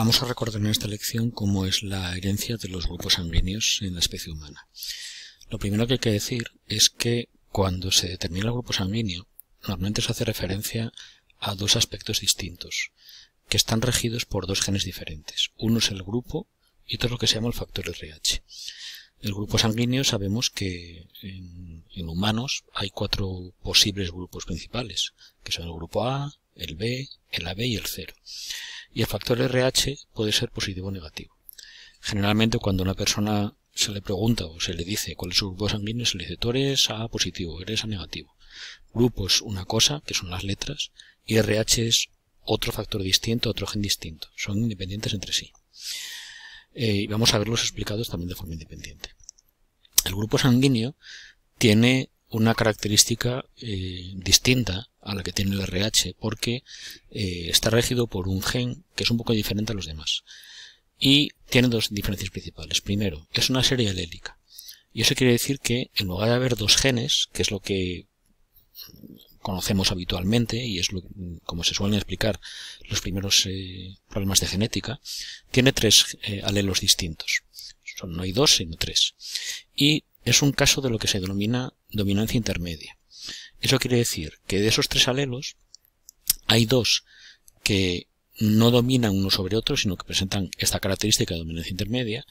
Vamos a recordar en esta lección cómo es la herencia de los grupos sanguíneos en la especie humana. Lo primero que hay que decir es que cuando se determina el grupo sanguíneo, normalmente se hace referencia a dos aspectos distintos, que están regidos por dos genes diferentes. Uno es el grupo y otro es lo que se llama el factor RH. El grupo sanguíneo sabemos que en, humanos hay cuatro posibles grupos principales, que son el grupo A, el B, el AB y el 0 y el factor RH puede ser positivo o negativo. Generalmente cuando a una persona se le pregunta o se le dice cuál es su grupo sanguíneo, se le dice tú eres A positivo, eres A negativo. Grupo es una cosa, que son las letras, y RH es otro factor distinto, otro gen distinto. Son independientes entre sí. Eh, y vamos a verlos explicados también de forma independiente. El grupo sanguíneo tiene una característica eh, distinta a la que tiene el RH porque eh, está regido por un gen que es un poco diferente a los demás. Y tiene dos diferencias principales. Primero, es una serie alélica. Y eso quiere decir que en lugar de haber dos genes, que es lo que conocemos habitualmente y es como se suelen explicar los primeros eh, problemas de genética, tiene tres alelos distintos. no hay dos, sino tres. Y es un caso de lo que se denomina dominancia intermedia. Eso quiere decir que de esos tres alelos hay dos que no dominan uno sobre otro, sino que presentan esta característica de dominancia intermedia,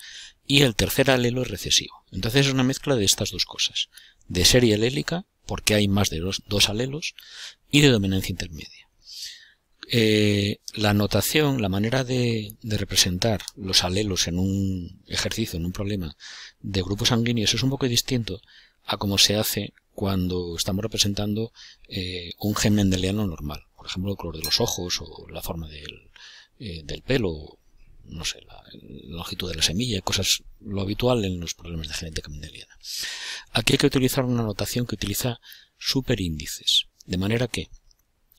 y el tercer alelo es recesivo. Entonces es una mezcla de estas dos cosas, de serie alélica, porque hay más de dos, alelos, y de dominancia intermedia. Eh, la notación, la manera de, representar los alelos en un ejercicio, en un problema de grupos sanguíneos es un poco distinto a como se hace cuando estamos representando eh, un gen mendeliano normal. Por ejemplo, el color de los ojos o la forma eh, del, pelo, no sé, la, la, longitud de la semilla, cosas lo habitual en los problemas de genética mendeliana. Aquí hay que utilizar una notación que utiliza superíndices, de manera que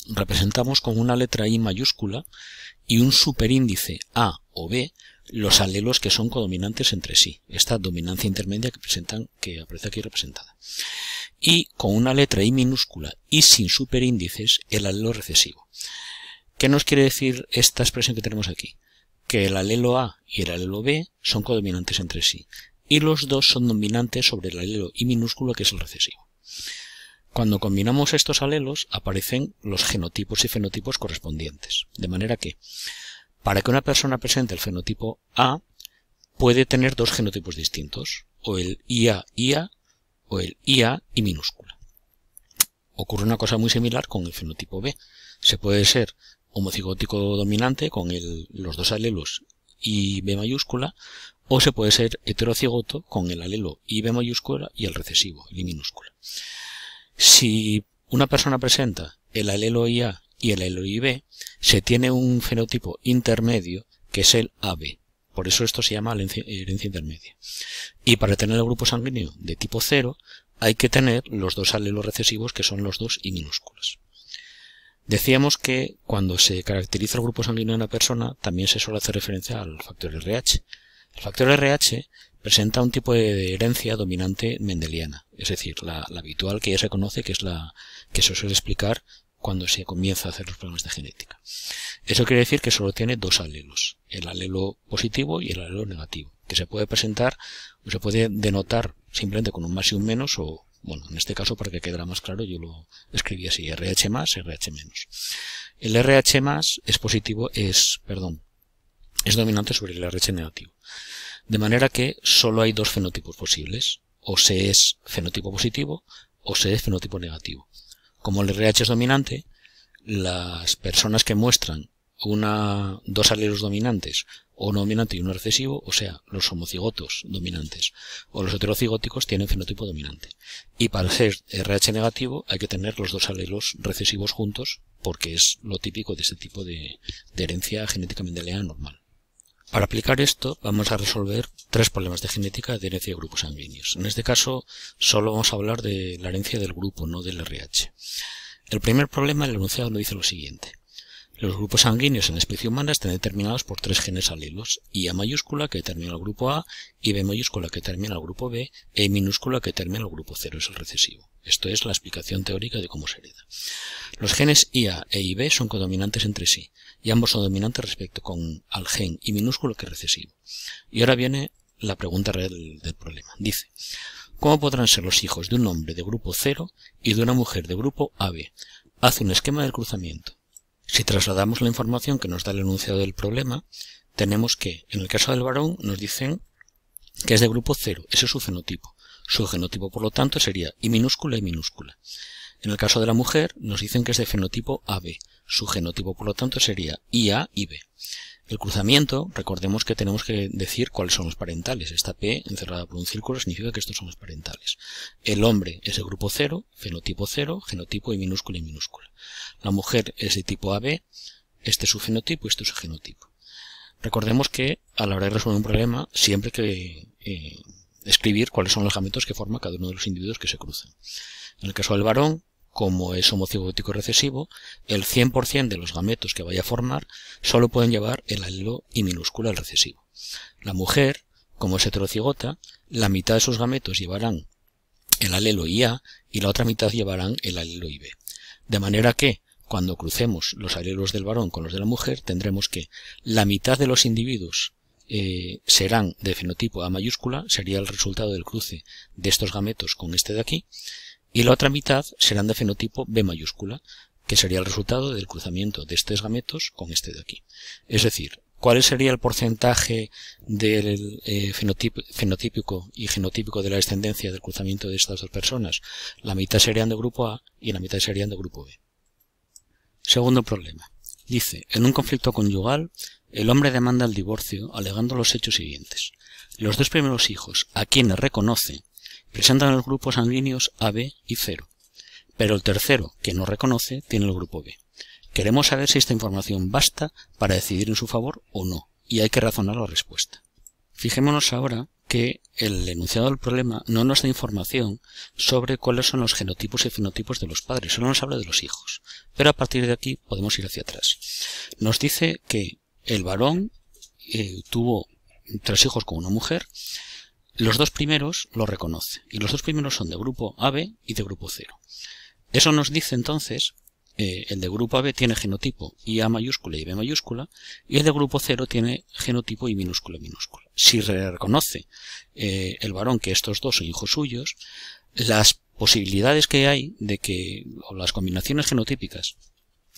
representamos con una letra I mayúscula y un superíndice A o B los alelos que son codominantes entre sí, esta dominancia intermedia que presentan, que aparece aquí representada. Y con una letra I minúscula y sin superíndices, el alelo recesivo. ¿Qué nos quiere decir esta expresión que tenemos aquí? Que el alelo A y el alelo B son codominantes entre sí, y los dos son dominantes sobre el alelo I minúsculo que es el recesivo. Cuando combinamos estos alelos aparecen los genotipos y fenotipos correspondientes. De manera que, para que una persona presente el fenotipo A, puede tener dos genotipos distintos, o el IA, IA, o el IA y minúscula. Ocurre una cosa muy similar con el fenotipo B. Se puede ser homocigótico dominante con los dos alelos y B mayúscula, o se puede ser heterocigoto con el alelo IB mayúscula y el recesivo, el I minúscula. Si una persona presenta el alelo IA y el alelo IB, se tiene un fenotipo intermedio que es el AB. Por eso esto se llama herencia, intermedia. Y para tener el grupo sanguíneo de tipo 0, hay que tener los dos alelos recesivos que son los dos y minúsculas. Decíamos que cuando se caracteriza el grupo sanguíneo de una persona, también se suele hacer referencia al factor RH. El factor RH presenta un tipo de herencia dominante mendeliana, es decir, la, habitual que ya se conoce, que es la que se suele explicar cuando se comienza a hacer los problemas de genética. Eso quiere decir que solo tiene dos alelos, el alelo positivo y el alelo negativo, que se puede presentar o se puede denotar simplemente con un más y un menos o, bueno, en este caso para que quedara más claro yo lo escribí así, RH más, RH menos. El RH más es positivo, es, perdón, es dominante sobre el RH negativo. De manera que solo hay dos fenotipos posibles, o se es fenotipo positivo o se es fenotipo negativo. Como el RH es dominante, las personas que muestran una, dos alelos dominantes, o uno dominante y uno recesivo, o sea, los homocigotos dominantes, o los heterocigóticos tienen fenotipo dominante. Y para ser RH negativo hay que tener los dos alelos recesivos juntos, porque es lo típico de este tipo de, herencia genéticamente mendeliana normal. Para aplicar esto vamos a resolver tres problemas de genética de herencia de grupos sanguíneos. En este caso solo vamos a hablar de la herencia del grupo, no del RH. El primer problema, el enunciado, nos dice lo siguiente. Los grupos sanguíneos en especie humana están determinados por tres genes alelos, IA a mayúscula que determina el grupo A, IB mayúscula que determina el grupo B, E minúscula que determina el grupo 0, es el recesivo. Esto es la explicación teórica de cómo se hereda. Los genes IA e IB son codominantes entre sí, y ambos son dominantes respecto con, al gen I minúsculo que recesivo. Y ahora viene la pregunta real del problema. Dice, ¿cómo podrán ser los hijos de un hombre de grupo 0 y de una mujer de grupo AB? Hace un esquema del cruzamiento. Si trasladamos la información que nos da el enunciado del problema, tenemos que, en el caso del varón, nos dicen que es de grupo 0, ese es su fenotipo. Su genotipo, por lo tanto, sería I minúscula y minúscula. En el caso de la mujer, nos dicen que es de fenotipo AB, su genotipo, por lo tanto, sería IA y B. El cruzamiento, recordemos que tenemos que decir cuáles son los parentales. Esta P encerrada por un círculo significa que estos son los parentales. El hombre es el grupo 0, fenotipo 0, genotipo y minúscula y minúscula. La mujer es de tipo AB, este es su genotipo y este es su genotipo. Recordemos que a la hora de resolver un problema siempre hay que eh, escribir cuáles son los gametos que forma cada uno de los individuos que se cruzan. En el caso del varón, como es homocigótico recesivo, el 100% de los gametos que vaya a formar solo pueden llevar el alelo i minúscula el recesivo. La mujer, como es heterocigota, la mitad de sus gametos llevarán el alelo IA y la otra mitad llevarán el alelo IB. De manera que, cuando crucemos los alelos del varón con los de la mujer, tendremos que la mitad de los individuos eh, serán de fenotipo A mayúscula, sería el resultado del cruce de estos gametos con este de aquí, y la otra mitad serán de fenotipo B mayúscula, que sería el resultado del cruzamiento de estos gametos con este de aquí. Es decir, ¿cuál sería el porcentaje del eh, fenotípico y genotípico de la descendencia del cruzamiento de estas dos personas? La mitad serían de grupo A y la mitad serían de grupo B. Segundo problema. Dice, en un conflicto conyugal, el hombre demanda el divorcio alegando los hechos siguientes. Los dos primeros hijos, a quienes reconoce, presentan los grupos sanguíneos B y 0, pero el tercero, que no reconoce, tiene el grupo B. Queremos saber si esta información basta para decidir en su favor o no, y hay que razonar la respuesta. Fijémonos ahora que el enunciado del problema no nos da información sobre cuáles son los genotipos y fenotipos de los padres, solo nos habla de los hijos. Pero a partir de aquí podemos ir hacia atrás. Nos dice que el varón eh, tuvo tres hijos con una mujer los dos primeros lo reconoce, y los dos primeros son de grupo AB y de grupo 0. Eso nos dice entonces, eh, el de grupo AB tiene genotipo IA mayúscula y B mayúscula, y el de grupo 0 tiene genotipo y minúscula y minúscula. Si reconoce eh, el varón que estos dos son hijos suyos, las posibilidades que hay de que, o las combinaciones genotípicas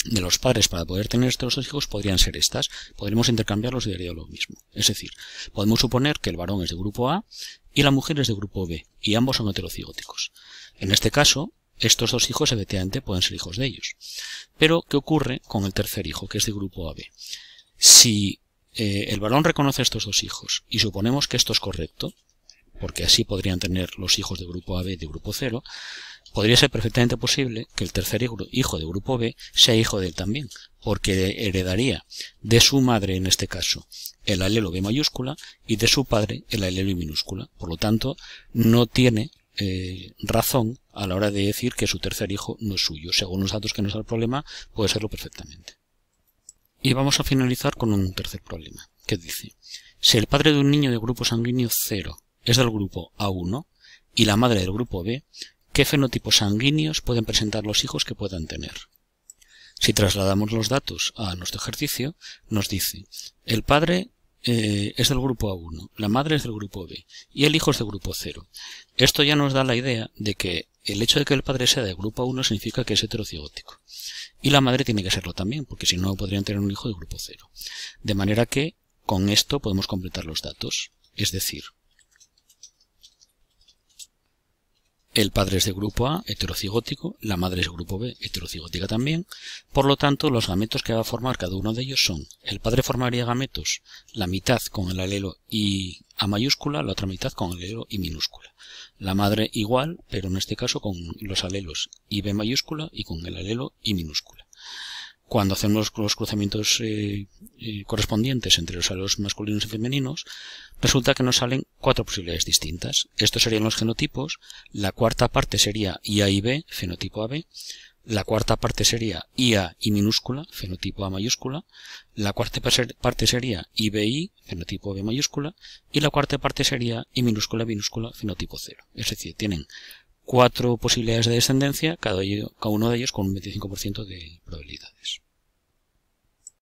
de los padres para poder tener estos dos hijos podrían ser estas. Podremos intercambiarlos y daría lo mismo. Es decir, podemos suponer que el varón es de grupo A y la mujer es de grupo B, y ambos son heterocigóticos. En este caso, estos dos hijos evidentemente pueden ser hijos de ellos. Pero, ¿qué ocurre con el tercer hijo, que es de grupo AB? Si eh, el varón reconoce estos dos hijos y suponemos que esto es correcto, porque así podrían tener los hijos de grupo AB de grupo 0, Podría ser perfectamente posible que el tercer hijo de grupo B sea hijo de él también, porque heredaría de su madre, en este caso, el alelo B mayúscula y de su padre el alelo I minúscula. Por lo tanto, no tiene eh, razón a la hora de decir que su tercer hijo no es suyo. Según los datos que nos da el problema, puede serlo perfectamente. Y vamos a finalizar con un tercer problema, que dice, si el padre de un niño de grupo sanguíneo 0 es del grupo A1 y la madre del grupo B, ¿Qué fenotipos sanguíneos pueden presentar los hijos que puedan tener? Si trasladamos los datos a nuestro ejercicio, nos dice, el padre eh, es del grupo A1, la madre es del grupo B y el hijo es del grupo 0. Esto ya nos da la idea de que el hecho de que el padre sea del grupo A1 significa que es heterocigótico. Y la madre tiene que serlo también, porque si no podrían tener un hijo de grupo 0. De manera que con esto podemos completar los datos. Es decir, El padre es de grupo A, heterocigótico, la madre es de grupo B, heterocigótica también. Por lo tanto, los gametos que va a formar cada uno de ellos son, el padre formaría gametos, la mitad con el alelo I mayúscula, la otra mitad con el alelo I minúscula. La madre igual, pero en este caso con los alelos IB mayúscula y con el alelo I minúscula cuando hacemos los cruzamientos eh, eh, correspondientes entre los alelos masculinos y femeninos, resulta que nos salen cuatro posibilidades distintas. Estos serían los genotipos, la cuarta parte sería IA y B, fenotipo AB, la cuarta parte sería IA y minúscula, fenotipo A mayúscula, la cuarta parte sería IBI, fenotipo B mayúscula, y la cuarta parte sería I minúscula, minúscula, fenotipo 0. Es decir, tienen cuatro posibilidades de descendencia, cada, uno de ellos con un 25% de probabilidades.